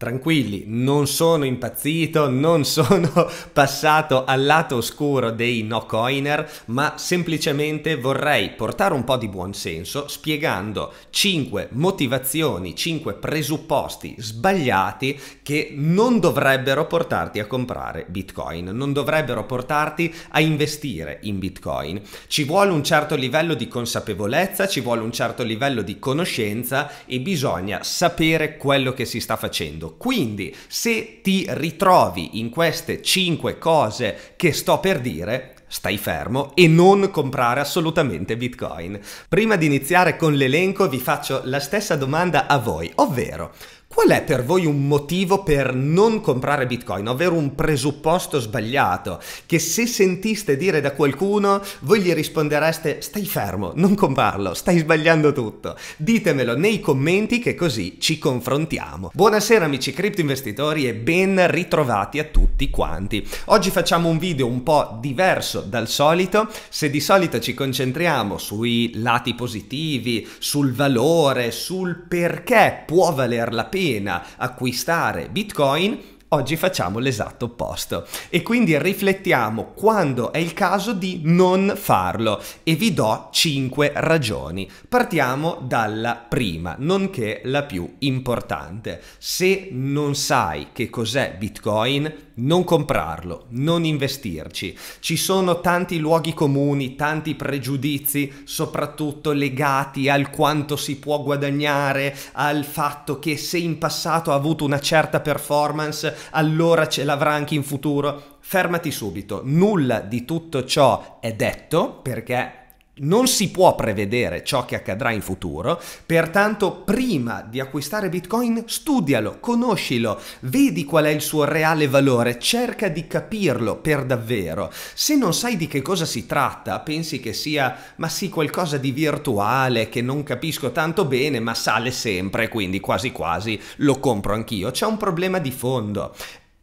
Tranquilli, non sono impazzito, non sono passato al lato oscuro dei no coiner, ma semplicemente vorrei portare un po' di buonsenso spiegando 5 motivazioni, 5 presupposti sbagliati che non dovrebbero portarti a comprare Bitcoin, non dovrebbero portarti a investire in Bitcoin. Ci vuole un certo livello di consapevolezza, ci vuole un certo livello di conoscenza e bisogna sapere quello che si sta facendo quindi, se ti ritrovi in queste 5 cose che sto per dire, stai fermo e non comprare assolutamente Bitcoin. Prima di iniziare con l'elenco vi faccio la stessa domanda a voi, ovvero Qual è per voi un motivo per non comprare Bitcoin, ovvero un presupposto sbagliato che se sentiste dire da qualcuno voi gli rispondereste stai fermo, non comprarlo, stai sbagliando tutto. Ditemelo nei commenti che così ci confrontiamo. Buonasera amici cripto investitori e ben ritrovati a tutti quanti. Oggi facciamo un video un po' diverso dal solito, se di solito ci concentriamo sui lati positivi, sul valore, sul perché può valer la pena pena acquistare Bitcoin, Oggi facciamo l'esatto opposto e quindi riflettiamo quando è il caso di non farlo e vi do 5 ragioni. Partiamo dalla prima, nonché la più importante. Se non sai che cos'è Bitcoin, non comprarlo, non investirci. Ci sono tanti luoghi comuni, tanti pregiudizi, soprattutto legati al quanto si può guadagnare, al fatto che se in passato ha avuto una certa performance, allora ce l'avrà anche in futuro. Fermati subito, nulla di tutto ciò è detto perché non si può prevedere ciò che accadrà in futuro, pertanto prima di acquistare Bitcoin studialo, conoscilo, vedi qual è il suo reale valore, cerca di capirlo per davvero. Se non sai di che cosa si tratta, pensi che sia ma sì qualcosa di virtuale che non capisco tanto bene, ma sale sempre, quindi quasi quasi lo compro anch'io. C'è un problema di fondo.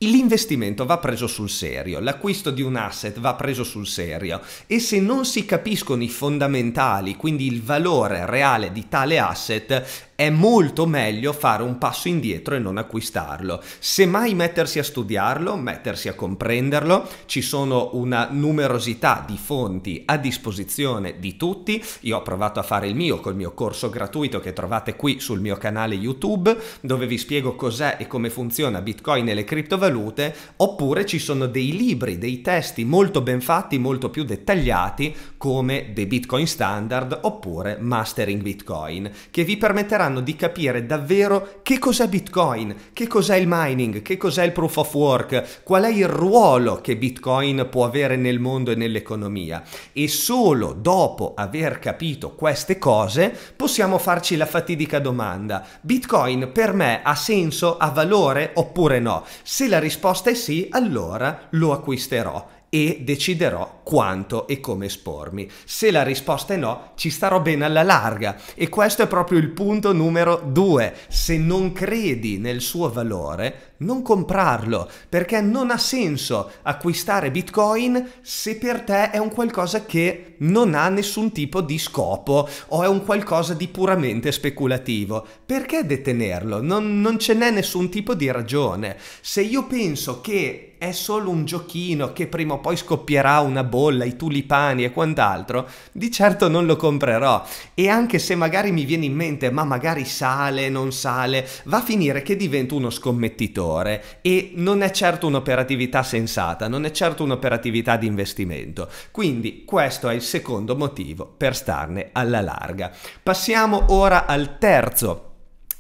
L'investimento va preso sul serio, l'acquisto di un asset va preso sul serio e se non si capiscono i fondamentali, quindi il valore reale di tale asset, è molto meglio fare un passo indietro e non acquistarlo. Semmai mettersi a studiarlo, mettersi a comprenderlo, ci sono una numerosità di fonti a disposizione di tutti. Io ho provato a fare il mio col mio corso gratuito che trovate qui sul mio canale YouTube, dove vi spiego cos'è e come funziona Bitcoin e le criptovalute, oppure ci sono dei libri, dei testi molto ben fatti, molto più dettagliati come The Bitcoin Standard oppure Mastering Bitcoin, che vi permetteranno cercando di capire davvero che cos'è Bitcoin, che cos'è il mining, che cos'è il proof of work, qual è il ruolo che Bitcoin può avere nel mondo e nell'economia. E solo dopo aver capito queste cose possiamo farci la fatidica domanda, Bitcoin per me ha senso, ha valore oppure no? Se la risposta è sì, allora lo acquisterò e deciderò quanto e come espormi. Se la risposta è no, ci starò bene alla larga e questo è proprio il punto numero due. Se non credi nel suo valore, non comprarlo perché non ha senso acquistare Bitcoin se per te è un qualcosa che non ha nessun tipo di scopo o è un qualcosa di puramente speculativo. Perché detenerlo? Non, non ce n'è nessun tipo di ragione. Se io penso che è solo un giochino che prima o poi scoppierà una bolla, i tulipani e quant'altro, di certo non lo comprerò. E anche se magari mi viene in mente, ma magari sale, non sale, va a finire che divento uno scommettitore e non è certo un'operatività sensata, non è certo un'operatività di investimento. Quindi questo è il secondo motivo per starne alla larga. Passiamo ora al terzo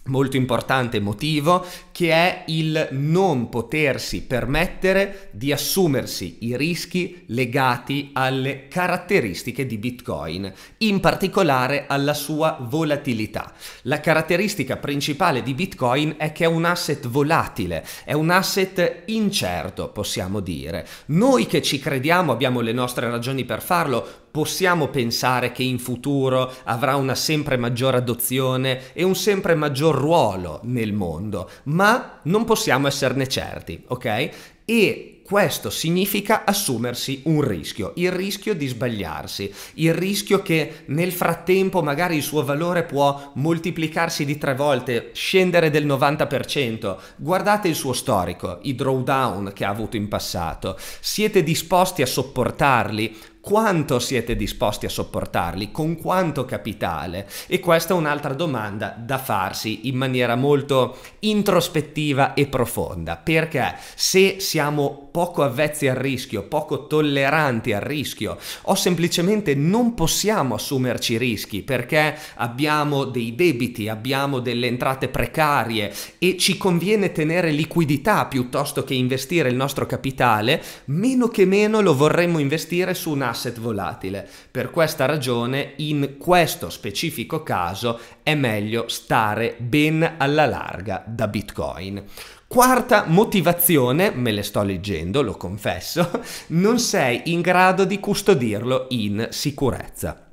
molto importante motivo che è il non potersi permettere di assumersi i rischi legati alle caratteristiche di Bitcoin, in particolare alla sua volatilità. La caratteristica principale di Bitcoin è che è un asset volatile, è un asset incerto, possiamo dire. Noi che ci crediamo abbiamo le nostre ragioni per farlo, possiamo pensare che in futuro avrà una sempre maggior adozione e un sempre maggior ruolo nel mondo, ma non possiamo esserne certi, ok? E questo significa assumersi un rischio, il rischio di sbagliarsi, il rischio che nel frattempo magari il suo valore può moltiplicarsi di tre volte, scendere del 90%. Guardate il suo storico, i drawdown che ha avuto in passato. Siete disposti a sopportarli? quanto siete disposti a sopportarli, con quanto capitale? E questa è un'altra domanda da farsi in maniera molto introspettiva e profonda, perché se siamo poco avvezzi al rischio, poco tolleranti al rischio o semplicemente non possiamo assumerci rischi perché abbiamo dei debiti, abbiamo delle entrate precarie e ci conviene tenere liquidità piuttosto che investire il nostro capitale, meno che meno lo vorremmo investire su una asset volatile. Per questa ragione, in questo specifico caso, è meglio stare ben alla larga da Bitcoin. Quarta motivazione, me le sto leggendo, lo confesso, non sei in grado di custodirlo in sicurezza.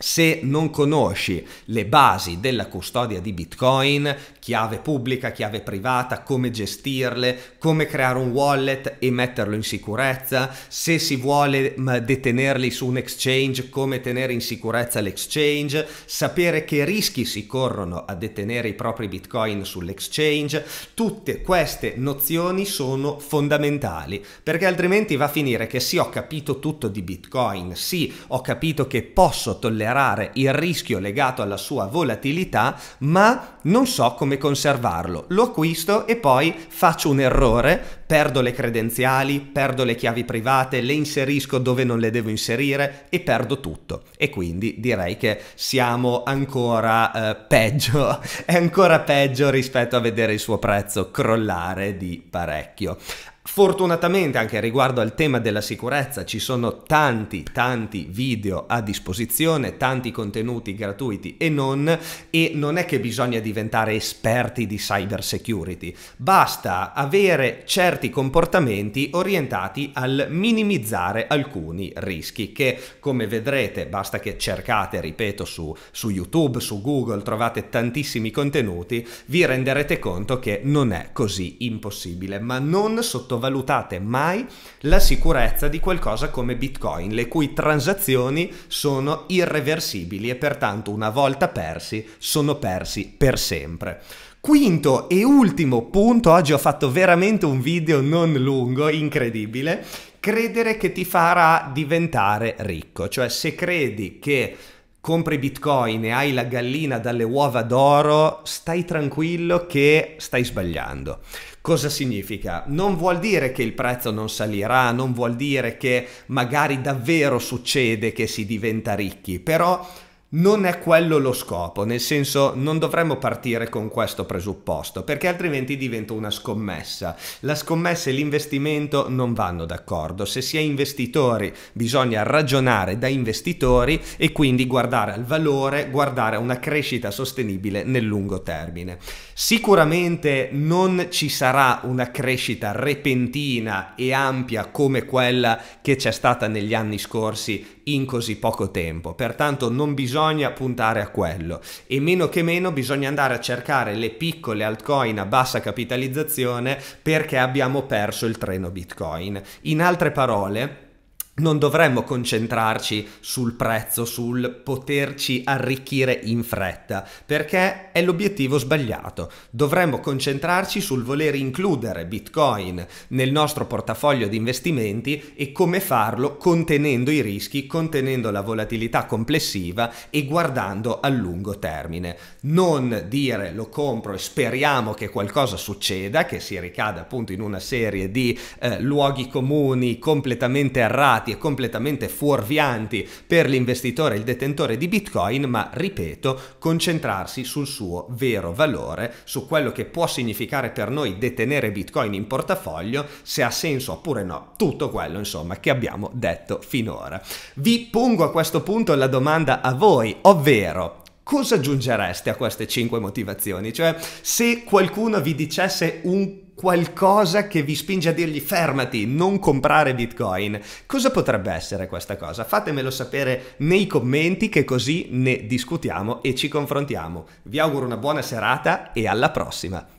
Se non conosci le basi della custodia di Bitcoin, chiave pubblica, chiave privata, come gestirle, come creare un wallet e metterlo in sicurezza, se si vuole detenerli su un exchange, come tenere in sicurezza l'exchange, sapere che rischi si corrono a detenere i propri Bitcoin sull'exchange, tutte queste nozioni sono fondamentali, perché altrimenti va a finire che sì, ho capito tutto di Bitcoin, sì, ho capito che posso tollerare tollerare il rischio legato alla sua volatilità, ma non so come conservarlo. Lo acquisto e poi faccio un errore, perdo le credenziali, perdo le chiavi private, le inserisco dove non le devo inserire e perdo tutto. E quindi direi che siamo ancora eh, peggio, è ancora peggio rispetto a vedere il suo prezzo crollare di parecchio. Fortunatamente anche riguardo al tema della sicurezza ci sono tanti tanti video a disposizione, tanti contenuti gratuiti e non e non è che bisogna diventare esperti di cyber security, basta avere certi comportamenti orientati al minimizzare alcuni rischi che come vedrete basta che cercate, ripeto, su, su YouTube, su Google, trovate tantissimi contenuti, vi renderete conto che non è così impossibile, ma non sottovalutare sottovalutate mai la sicurezza di qualcosa come Bitcoin, le cui transazioni sono irreversibili e pertanto una volta persi sono persi per sempre. Quinto e ultimo punto, oggi ho fatto veramente un video non lungo, incredibile, credere che ti farà diventare ricco, cioè se credi che compri bitcoin e hai la gallina dalle uova d'oro, stai tranquillo che stai sbagliando. Cosa significa? Non vuol dire che il prezzo non salirà, non vuol dire che magari davvero succede che si diventa ricchi, però non è quello lo scopo, nel senso non dovremmo partire con questo presupposto, perché altrimenti diventa una scommessa. La scommessa e l'investimento non vanno d'accordo. Se si è investitori bisogna ragionare da investitori e quindi guardare al valore, guardare a una crescita sostenibile nel lungo termine. Sicuramente non ci sarà una crescita repentina e ampia come quella che c'è stata negli anni scorsi in così poco tempo, pertanto non bisogna puntare a quello e meno che meno bisogna andare a cercare le piccole altcoin a bassa capitalizzazione perché abbiamo perso il treno Bitcoin. In altre parole, non dovremmo concentrarci sul prezzo, sul poterci arricchire in fretta, perché è l'obiettivo sbagliato. Dovremmo concentrarci sul voler includere Bitcoin nel nostro portafoglio di investimenti e come farlo contenendo i rischi, contenendo la volatilità complessiva e guardando a lungo termine. Non dire lo compro e speriamo che qualcosa succeda, che si ricada appunto in una serie di eh, luoghi comuni completamente errati e completamente fuorvianti per l'investitore e il detentore di Bitcoin, ma ripeto, concentrarsi sul suo vero valore, su quello che può significare per noi detenere Bitcoin in portafoglio, se ha senso oppure no, tutto quello insomma che abbiamo detto finora. Vi pongo a questo punto la domanda a voi, ovvero cosa aggiungereste a queste cinque motivazioni? Cioè, se qualcuno vi dicesse un qualcosa che vi spinge a dirgli fermati, non comprare Bitcoin. Cosa potrebbe essere questa cosa? Fatemelo sapere nei commenti che così ne discutiamo e ci confrontiamo. Vi auguro una buona serata e alla prossima.